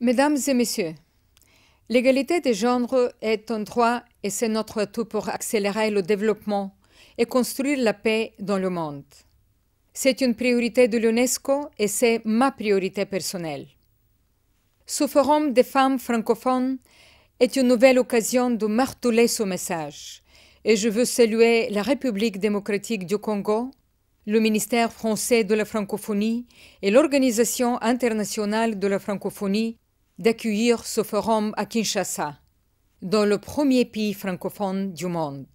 Mesdames et messieurs, l'égalité des genres est un droit et c'est notre atout pour accélérer le développement et construire la paix dans le monde. C'est une priorité de l'UNESCO et c'est ma priorité personnelle. Ce forum des femmes francophones est une nouvelle occasion de marteler ce message et je veux saluer la République démocratique du Congo, le ministère français de la francophonie et l'Organisation internationale de la francophonie d'accueillir ce forum à Kinshasa, dans le premier pays francophone du monde.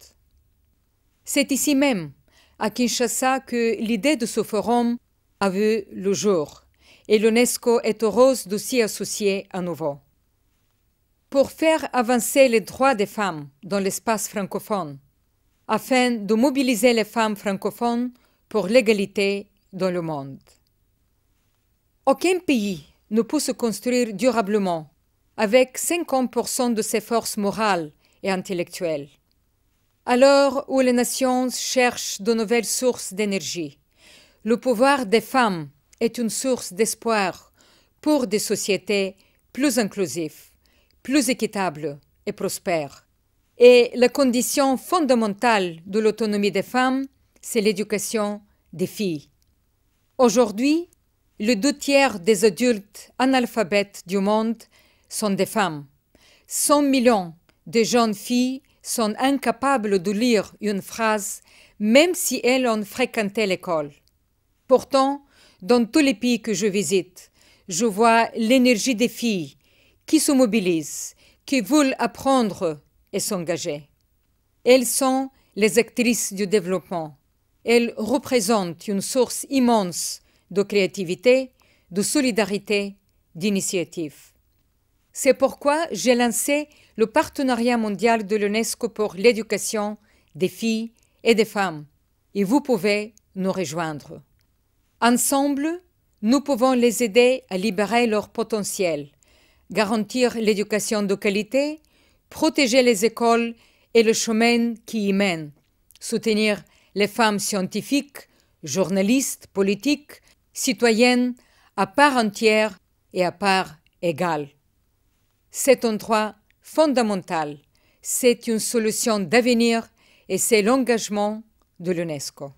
C'est ici même, à Kinshasa, que l'idée de ce forum a vu le jour, et l'UNESCO est heureuse de s'y associer à nouveau. Pour faire avancer les droits des femmes dans l'espace francophone, afin de mobiliser les femmes francophones pour l'égalité dans le monde. Aucun pays ne peut se construire durablement avec 50% de ses forces morales et intellectuelles. À l'heure où les nations cherchent de nouvelles sources d'énergie, le pouvoir des femmes est une source d'espoir pour des sociétés plus inclusives, plus équitables et prospères. Et la condition fondamentale de l'autonomie des femmes, c'est l'éducation des filles. Aujourd'hui, le deux tiers des adultes analphabètes du monde sont des femmes. 100 millions de jeunes filles sont incapables de lire une phrase, même si elles ont fréquenté l'école. Pourtant, dans tous les pays que je visite, je vois l'énergie des filles qui se mobilisent, qui veulent apprendre et s'engager. Elles sont les actrices du développement. Elles représentent une source immense de créativité, de solidarité, d'initiative. C'est pourquoi j'ai lancé le partenariat mondial de l'UNESCO pour l'éducation des filles et des femmes, et vous pouvez nous rejoindre. Ensemble, nous pouvons les aider à libérer leur potentiel, garantir l'éducation de qualité, protéger les écoles et le chemin qui y mène, soutenir les femmes scientifiques, journalistes, politiques, citoyenne à part entière et à part égale. C'est un droit fondamental, c'est une solution d'avenir et c'est l'engagement de l'UNESCO.